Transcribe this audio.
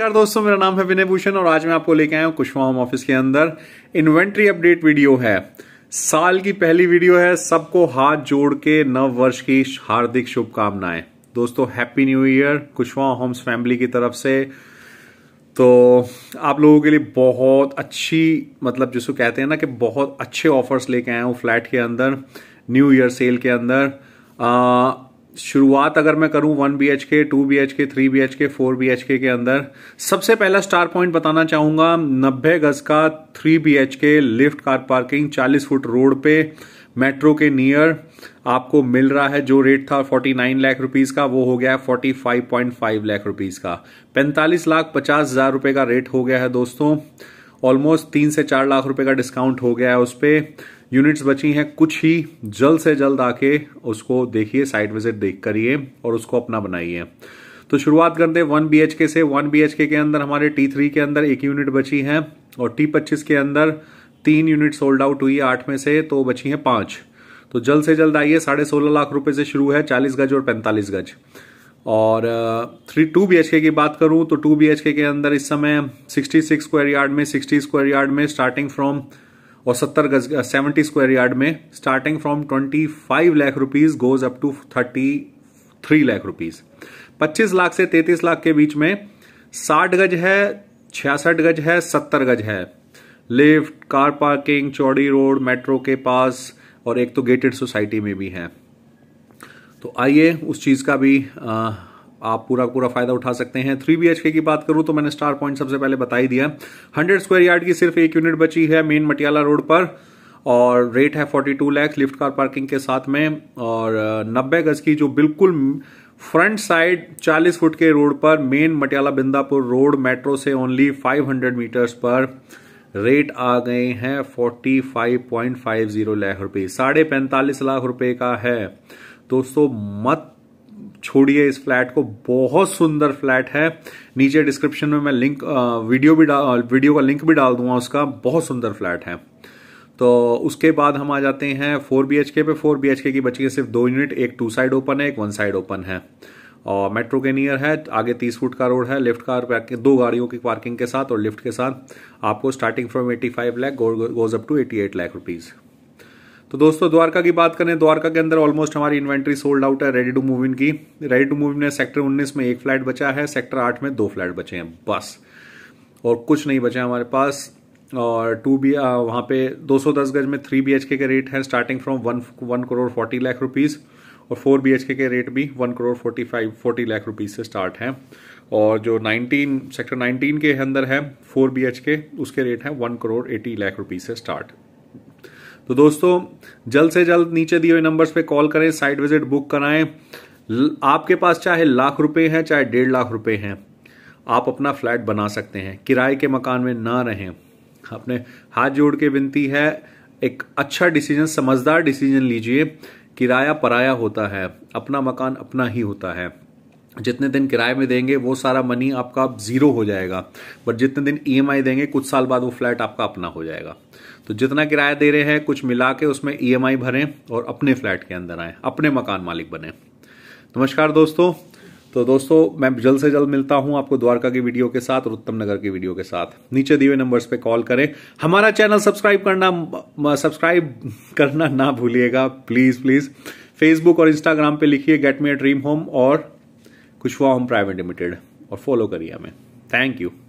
नमस्कार दोस्तों मेरा नाम है विनय भूषण और आज मैं आपको लेके आया हूँ कुशवाहा ऑफिस के अंदर इन्वेंट्री अपडेट वीडियो है साल की पहली वीडियो है सबको हाथ जोड़ के नव वर्ष की हार्दिक शुभकामनाएं दोस्तों happy new year Kushwaha homes family की तरफ से तो आप लोगों के लिए बहुत अच्छी मतलब जिसको कहते हैं ना कि बहुत अच्छे ऑफर्स लेके आए हूँ फ्लैट के अंदर न्यू ईयर सेल के अंदर आ, शुरुआत अगर मैं करूं one B H K two B H K three B H K four B H K के अंदर सबसे पहला स्टार पॉइंट बताना चाहूंगा नब्बे गज का three B H K lift car parking चालीस फुट रोड पे मेट्रो के नियर आपको मिल रहा है जो रेट था 49 लाख रुपीस का वो हो गया है 45.5 लाख रुपीस का 45 लाख पचास हजार रुपए का रेट हो गया है दोस्तों ऑलमोस्ट तीन से चार लाख रुपए का डिस्काउंट हो गया है उस पर यूनिट्स बची हैं कुछ ही जल्द से जल्द आके उसको देखिए साइट विजिट देख करिए और उसको अपना बनाइए तो शुरुआत कर दे वन बी के से वन बी के अंदर हमारे टी थ्री के अंदर एक यूनिट बची है और टी पच्चीस के अंदर तीन यूनिट सोल्ड आउट हुई है आठ में से तो बची हैं पांच तो जल्द से जल्द आइए साढ़े सोलह लाख रुपए से शुरू है चालीस गज और पैंतालीस गज और थ्री टू बी की बात करूं तो टू बी के अंदर इस समय सिक्सटी सिक्स स्क्वायर यार्ड में सिक्सटी स्क्वायर यार्ड में स्टार्टिंग फ्रॉम और सत्तर गज सेवेंटी स्क्वायर यार्ड में starting from twenty five lakh rupees goes up to thirty three lakh rupees पच्चीस लाख से तैतीस लाख के बीच में साठ गज है छियासठ गज है सत्तर गज है लिफ्ट कार पार्किंग चौड़ी रोड मेट्रो के पास और एक तो गेटेड सोसाइटी में भी है तो आइए उस चीज़ का भी आ, आप पूरा पूरा फायदा उठा सकते हैं थ्री बी की बात करूं तो मैंने स्टार पॉइंट सबसे पहले बता ही दिया हंड्रेड स्क्वायर यार्ड की सिर्फ एक यूनिट बची है मेन मटियाला रोड पर और रेट है forty two lakhs lift car parking के साथ में और नब्बे गज की जो बिल्कुल फ्रंट साइड 40 फुट के रोड पर main Matiala Bindapur road metro से ओनली 500 मीटर्स पर रेट आ गए हैं 45.50 लाख रुपए साढ़े पैंतालीस लाख रुपए का है दोस्तों मत छोड़िए इस फ्लैट को बहुत सुंदर फ्लैट है नीचे डिस्क्रिप्शन में मैं लिंक वीडियो भी डाल वीडियो का लिंक भी डाल दूंगा उसका बहुत सुंदर फ्लैट है तो उसके बाद हम आ जाते हैं फोर बी एच के पे फोर बी एच के की बची है सिर्फ दो यूनिट एक टू साइड ओपन है एक वन साइड ओपन है और मेट्रो के नियर है आगे तीस फुट का रोड है लेफ्ट कार दो गाड़ियों की पार्किंग के साथ और लिफ्ट के साथ आपको starting from eighty five lakh goes up to eighty eight lakh rupees तो दोस्तों द्वारका की बात करें द्वारका के अंदर ऑलमोस्ट हमारी इन्वेंट्री सोल्ड आउट है रेडी टू मूव इन की रेडी टू मूव इन ने सेक्टर 19 में एक फ्लैट बचा है सेक्टर 8 में दो फ्लैट बचे हैं बस और कुछ नहीं बचा हमारे पास और टू बी वहाँ पे 210 गज में थ्री बी के रेट हैं starting from one one crore forty lakh rupees और फोर बी के रेट भी one crore forty five forty lakh rupees से स्टार्ट हैं और जो 19 सेक्टर 19 के अंदर है फोर बी के उसके रेट हैं one crore eighty lakh rupees से स्टार्ट तो दोस्तों जल्द से जल्द नीचे दिए हुए नंबर्स पे कॉल करें साइट विजिट बुक कराएं आपके पास चाहे लाख रुपए हैं चाहे डेढ़ लाख रुपए हैं आप अपना फ्लैट बना सकते हैं किराए के मकान में ना रहें अपने हाथ जोड़ के विनती है एक अच्छा डिसीजन समझदार डिसीजन लीजिए किराया पराया होता है अपना मकान अपना ही होता है जितने दिन किराए में देंगे वो सारा मनी आपका ज़ीरो हो जाएगा बट जितने दिन ईएमआई e देंगे कुछ साल बाद वो फ्लैट आपका अपना हो जाएगा तो जितना किराया दे रहे हैं कुछ मिला के उसमें ईएमआई e भरें और अपने फ्लैट के अंदर आए अपने मकान मालिक बने नमस्कार दोस्तों तो दोस्तों मैं जल्द से जल्द मिलता हूं आपको द्वारका की वीडियो के साथ और उत्तम नगर की वीडियो के साथ नीचे दिए नंबर्स पे कॉल करें हमारा चैनल सब्सक्राइब करना सब्सक्राइब करना ना भूलिएगा प्लीज़ प्लीज़ फेसबुक और इंस्टाग्राम पे लिखिए get me a dream home और कुशवाहा होम प्राइवेट लिमिटेड और फॉलो करिए हमें थैंक यू